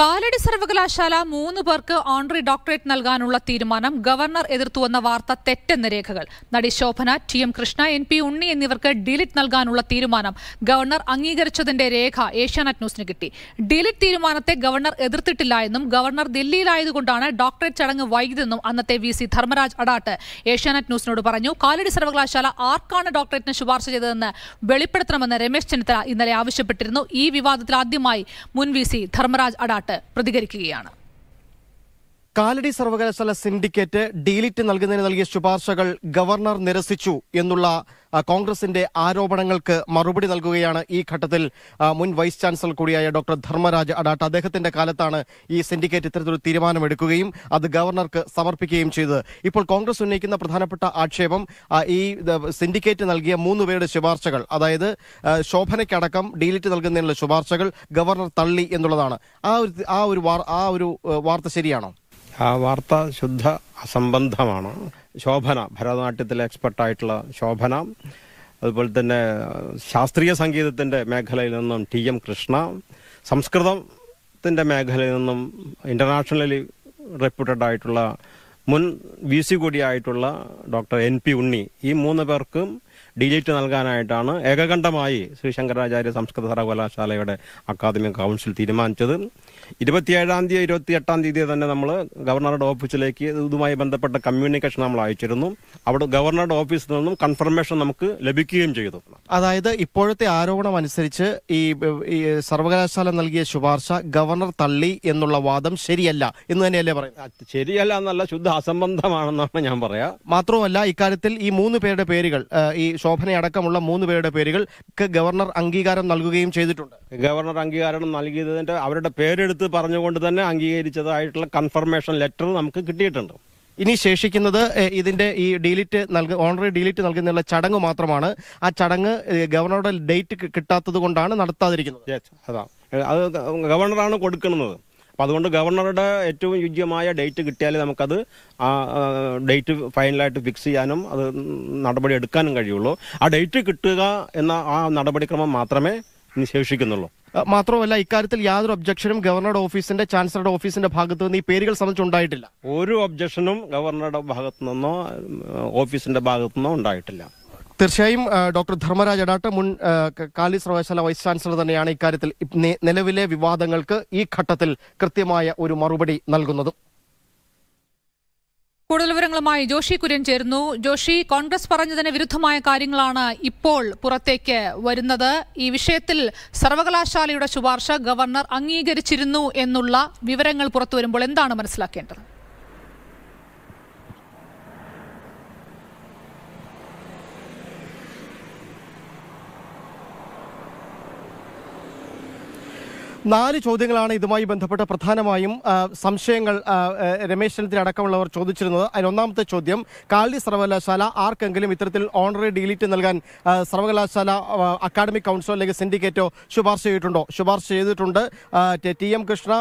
കാലടി സർവകലാശാല മൂന്ന് പേർക്ക് ഓണറി ഡോക്ടറേറ്റ് നൽകാനുള്ള തീരുമാനം ഗവർണർ എതിർത്തുവെന്ന വാർത്ത തെറ്റെന്ന രേഖകൾ നടി Shobhana T M Krishna N P Unni എന്നിവർക്ക് ഡിലിറ്റ് നൽകാനുള്ള തീരുമാനം ഗവർണർ അംഗീകരിച്ചതിന്റെ രേഖ ഏഷ്യാനെറ്റ് ന്യൂസിന് കിട്ടി ഡിലിറ്റ് തീരുമാനത്തെ ഗവർണർ എതിർത്തിട്ടില്ല എന്നും ഗവർണർ ദില്ലിയിലായതുകൊണ്ടാണ് ഡോക്ടറേറ്റ് ചടങ്ങ് വൈകിയതെന്നും അന്നത്തെ വി സി ധർമ്മരാജ് അടാട്ട് ഏഷ്യാനെറ്റ് ന്യൂസിനോട് പറഞ്ഞു കാലടി സർവകലാശാല ആർക്കാണ് ഡോക്ടറേറ്റിന് ശുപാർശ ചെയ്തതെന്ന് വെളിപ്പെടുത്തണമെന്ന് രമേശ് ചെന്നിത്തല ഇന്നലെ ആവശ്യപ്പെട്ടിരുന്നു ഈ വിവാദത്തിൽ ആദ്യമായി മുൻ വി സി ധർമ്മരാജ് അടാട്ട് പാട്ട് പ്രതികരിക്കുകയാണ് കാലടി സർവകലാശാല സിൻഡിക്കേറ്റ് ഡീലിറ്റ് നൽകുന്നതിന് നൽകിയ ശുപാർശകൾ ഗവർണർ നിരസിച്ചു എന്നുള്ള കോൺഗ്രസിന്റെ ആരോപണങ്ങൾക്ക് മറുപടി നൽകുകയാണ് ഈ ഘട്ടത്തിൽ മുൻ വൈസ് ചാൻസലർ കൂടിയായ ഡോക്ടർ ധർമ്മരാജ് അഡാട്ട് അദ്ദേഹത്തിന്റെ കാലത്താണ് ഈ സിൻഡിക്കേറ്റ് ഇത്തരത്തിലൊരു തീരുമാനമെടുക്കുകയും അത് ഗവർണർക്ക് സമർപ്പിക്കുകയും ചെയ്തത് ഇപ്പോൾ കോൺഗ്രസ് ഉന്നയിക്കുന്ന പ്രധാനപ്പെട്ട ആക്ഷേപം ഈ സിൻഡിക്കേറ്റ് നൽകിയ മൂന്ന് പേരുടെ ശുപാർശകൾ അതായത് ശോഭനയ്ക്കടക്കം ഡീലിറ്റ് നൽകുന്നതിനുള്ള ശുപാർശകൾ ഗവർണർ തള്ളി എന്നുള്ളതാണ് ആ ഒരു ആ ഒരു ആ ഒരു വാർത്ത ശരിയാണോ ആ വാർത്ത ശുദ്ധ അസംബന്ധമാണ് ശോഭന ഭരതനാട്യത്തിലെ എക്സ്പെർട്ടായിട്ടുള്ള ശോഭന അതുപോലെ തന്നെ ശാസ്ത്രീയ സംഗീതത്തിൻ്റെ മേഖലയിൽ നിന്നും ടി എം കൃഷ്ണ സംസ്കൃതത്തിൻ്റെ മേഖലയിൽ നിന്നും ഇൻ്റർനാഷണലി റെപ്യൂട്ടഡ് ആയിട്ടുള്ള മുൻ വി സി കൂടിയായിട്ടുള്ള ഡോക്ടർ എൻ പി ഉണ്ണി ഈ മൂന്ന് പേർക്കും ഡിലീറ്റ് നൽകാനായിട്ടാണ് ഏകകണ്ഠമായി ശ്രീ ശങ്കരാചാര്യ സംസ്കൃത സർവകലാശാലയുടെ അക്കാദമിക് കൗൺസിൽ തീരുമാനിച്ചത് ഇരുപത്തിയേഴാം തീയതി ഇരുപത്തി എട്ടാം തീയതി തന്നെ നമ്മൾ ഗവർണറുടെ ഓഫീസിലേക്ക് ഇതുമായി ബന്ധപ്പെട്ട കമ്മ്യൂണിക്കേഷൻ നമ്മൾ അയച്ചിരുന്നു അവിടെ ഗവർണറുടെ ഓഫീസിൽ നിന്നും കൺഫർമേഷൻ നമുക്ക് ലഭിക്കുകയും ചെയ്തു അതായത് ഇപ്പോഴത്തെ ആരോപണം അനുസരിച്ച് ഈ സർവകലാശാല നൽകിയ ശുപാർശ ഗവർണർ തള്ളി എന്നുള്ള വാദം ശരിയല്ല എന്ന് തന്നെയല്ലേ പറയുന്നത് ശരിയല്ല എന്നല്ല ശുദ്ധ അസംബന്ധമാണെന്നാണ് ഞാൻ പറയാ മാത്രവുമല്ല ഇക്കാര്യത്തിൽ ഈ മൂന്ന് പേരുടെ പേരുകൾ ഈ ശോഭനയടക്കമുള്ള മൂന്ന് പേരുടെ പേരുകൾ ഗവർണർ അംഗീകാരം നൽകുകയും ചെയ്തിട്ടുണ്ട് ഗവർണർ അംഗീകാരം നൽകിയതിന്റെ അവരുടെ പേരെടുത്ത് പറഞ്ഞുകൊണ്ട് തന്നെ അംഗീകരിച്ചതായിട്ടുള്ള കൺഫർമേഷൻ ലെറ്റർ നമുക്ക് കിട്ടിയിട്ടുണ്ട് ഇനി ശേഷിക്കുന്നത് ഇതിന്റെ ഈ ഡീലിറ്റ് നൽക ഓണറി ഡീലിറ്റ് നൽകുന്നതിനുള്ള ചടങ്ങ് മാത്രമാണ് ആ ചടങ്ങ് ഗവർണറുടെ ഡേറ്റ് കിട്ടാത്തത് കൊണ്ടാണ് നടത്താതിരിക്കുന്നത് അത് ഗവർണറാണ് കൊടുക്കുന്നത് അപ്പോൾ അതുകൊണ്ട് ഗവർണറുടെ ഏറ്റവും യുജ്യമായ ഡേറ്റ് കിട്ടിയാൽ നമുക്കത് ആ ഡേറ്റ് ഫൈനലായിട്ട് ഫിക്സ് ചെയ്യാനും അത് നടപടി എടുക്കാനും കഴിയുള്ളൂ ആ ഡേറ്റ് കിട്ടുക എന്ന ആ നടപടിക്രമം മാത്രമേ ശേഷിക്കുന്നുള്ളൂ മാത്രമല്ല ഇക്കാര്യത്തിൽ യാതൊരു ഒബ്ജക്ഷനും ഗവർണറുടെ ഓഫീസിന്റെ ചാൻസലറുടെ ഓഫീസിന്റെ ഭാഗത്തു നിന്ന് ഈ പേരുകൾ സംബന്ധിച്ചുണ്ടായിട്ടില്ല ഒരു ഒബ്ജക്ഷനും ഗവർണറുടെ ഭാഗത്തു നിന്നോ ഓഫീസിന്റെ ഭാഗത്തു നിന്നോ ഉണ്ടായിട്ടില്ല തീർച്ചയായും ഡോക്ടർ ധർമ്മരാജ് അടാട്ട് മുൻ കാലി സർവകലാശാല വൈസ് ചാൻസലർ തന്നെയാണ് ഇക്കാര്യത്തിൽ നിലവിലെ വിവാദങ്ങൾക്ക് ഈ ഘട്ടത്തിൽ കൃത്യമായ ഒരു മറുപടി നൽകുന്നത് കൂടുതൽ വിവരങ്ങളുമായി ജോഷി കുര്യൻ ചേരുന്നു ജോഷി കോൺഗ്രസ് പറഞ്ഞതിന് വിരുദ്ധമായ കാര്യങ്ങളാണ് ഇപ്പോൾ പുറത്തേക്ക് വരുന്നത് ഈ വിഷയത്തിൽ സർവകലാശാലയുടെ ശുപാർശ ഗവർണർ അംഗീകരിച്ചിരുന്നു എന്നുള്ള വിവരങ്ങൾ പുറത്തു വരുമ്പോൾ എന്താണ് മനസ്സിലാക്കേണ്ടത് നാല് ചോദ്യങ്ങളാണ് ഇതുമായി ബന്ധപ്പെട്ട പ്രധാനമായും സംശയങ്ങൾ രമേശ് അടക്കമുള്ളവർ ചോദിച്ചിരുന്നത് അതിൽ ഒന്നാമത്തെ ചോദ്യം കാലി സർവകലാശാല ആർക്കെങ്കിലും ഇത്തരത്തിൽ ഓണററി ഡിലീറ്റ് നൽകാൻ സർവകലാശാല അക്കാഡമിക് കൗൺസിലോ അല്ലെങ്കിൽ സിൻഡിക്കേറ്റോ ശുപാർശ ചെയ്തിട്ടുണ്ടോ ശുപാർശ ചെയ്തിട്ടുണ്ട് T M Krishna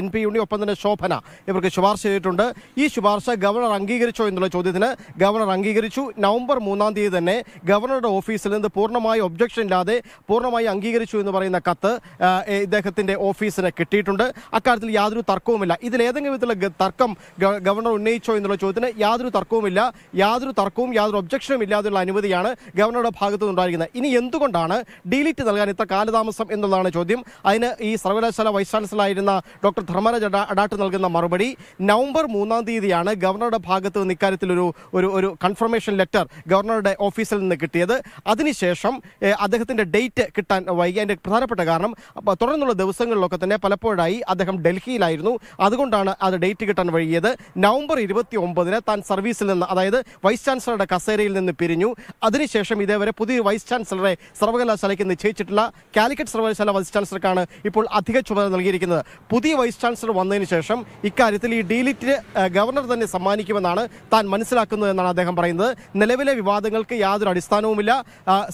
N P Unni ഒപ്പം തന്നെ ശോഭന ഇവർക്ക് ശുപാർശ ചെയ്തിട്ടുണ്ട് ഈ ശുപാർശ ഗവർണർ അംഗീകരിച്ചോ എന്നുള്ള ചോദ്യത്തിന് ഗവർണർ അംഗീകരിച്ചു നവംബർ മൂന്നാം തീയതി തന്നെ ഗവർണറുടെ ഓഫീസിൽ നിന്ന് പൂർണ്ണമായി ഒബ്ജക്ഷൻ ഇല്ലാതെ പൂർണ്ണമായി അംഗീകരിച്ചു എന്ന് പറയുന്ന കത്ത് ഇദ്ദേഹത്തെ അദ്ദേഹത്തിന്റെ ഓഫീസിന് കിട്ടിയിട്ടുണ്ട് അക്കാര്യത്തിൽ യാതൊരു തർക്കവുമില്ല ഏതെങ്കിലും വിധത്തിലുള്ള തർക്കം ഗവർണർ ഉന്നയിച്ചോ എന്നുള്ള ചോദ്യത്തിന് യാതൊരു തർക്കവുമില്ല യാതൊരു തർക്കവും യാതൊരു ഒബ്ജക്ഷനും ഇല്ലാതെയുള്ള അനുമതിയാണ് ഗവർണറുടെ ഭാഗത്തു നിന്നുണ്ടായിരിക്കുന്നത് ഇനി എന്തുകൊണ്ടാണ് ഡിലീറ്റ് നൽകാൻ ഇത്ര കാലതാമസം എന്നുള്ളതാണ് ചോദ്യം അതിന് ഈ സർവകലാശാല വൈസ് ചാൻസലറായിരുന്ന ഡോക്ടർ ധർമ്മരാജ് അഡാട്ട് നൽകുന്ന മറുപടി നവംബർ മൂന്നാം തീയതിയാണ് ഗവർണറുടെ ഭാഗത്ത് നിന്ന് ഇക്കാര്യത്തിൽ ഒരു ഒരു കൺഫർമേഷൻ ലെറ്റർ ഗവർണറുടെ ഓഫീസിൽ നിന്ന് കിട്ടിയത് അതിനുശേഷം അദ്ദേഹത്തിൻ്റെ ഡേറ്റ് കിട്ടാൻ വൈകി അതിൻ്റെ പ്രധാനപ്പെട്ട കാരണം തുടർന്നുള്ള ദിവസം ദിവസങ്ങളിലൊക്കെ തന്നെ പലപ്പോഴായി അദ്ദേഹം ഡൽഹിയിലായിരുന്നു അതുകൊണ്ടാണ് അത് ഡേറ്റ് കിട്ടാൻ വഴിയത് നവംബർ ഇരുപത്തി ഒമ്പതിന് താൻ സർവീസിൽ നിന്ന് അതായത് വൈസ് ചാൻസലറുടെ കസേരയിൽ നിന്ന് പിരിഞ്ഞു അതിനുശേഷം ഇതേവരെ പുതിയ വൈസ് ചാൻസലറെ സർവകലാശാലയ്ക്ക് നിശ്ചയിച്ചിട്ടില്ല കാലിക്കറ്റ് സർവകലാശാല വൈസ് ചാൻസലർക്കാണ് ഇപ്പോൾ അധിക ചുമതല നൽകിയിരിക്കുന്നത് പുതിയ വൈസ് ചാൻസലർ വന്നതിന് ശേഷം ഇക്കാര്യത്തിൽ ഈ ഡീലിറ്റ് ഗവർണർ തന്നെ സമ്മാനിക്കുമെന്നാണ് താൻ മനസ്സിലാക്കുന്നതെന്നാണ് അദ്ദേഹം പറയുന്നത് നിലവിലെ വിവാദങ്ങൾക്ക് യാതൊരു അടിസ്ഥാനവുമില്ല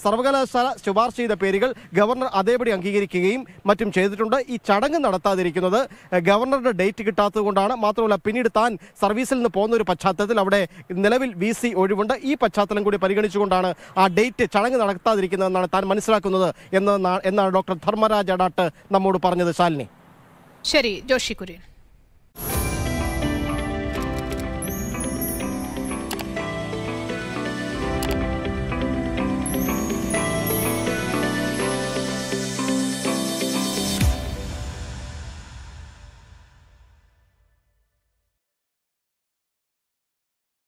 സർവകലാശാല ശുപാർശ ചെയ്ത പേരുകൾ ഗവർണർ അതേപടി അംഗീകരിക്കുകയും മറ്റും ചെയ്തിട്ടുണ്ട് പറഞ്ഞിട്ടുണ്ട് ഈ ചടങ്ങ് നടത്താതിരിക്കുന്നത് ഗവർണറുടെ ഡേറ്റ് കിട്ടാത്തത് കൊണ്ടാണ് മാത്രമല്ല പിന്നീട് താൻ സർവീസിൽ നിന്ന് പോകുന്ന ഒരു പശ്ചാത്തലത്തിൽ അവിടെ നിലവിൽ വി സി ഒഴിവുണ്ട് ഈ പശ്ചാത്തലം കൂടി പരിഗണിച്ചുകൊണ്ടാണ് ആ ഡേറ്റ് ചടങ്ങ് നടത്താതിരിക്കുന്നതെന്നാണ് താൻ മനസ്സിലാക്കുന്നത് എന്ന് എന്നാണ് ഡോക്ടർ ധർമ്മരാജ് അടാട്ട് നമ്മോട് പറഞ്ഞത് ശാലിനി ശരി ജോഷി കുര്യൻ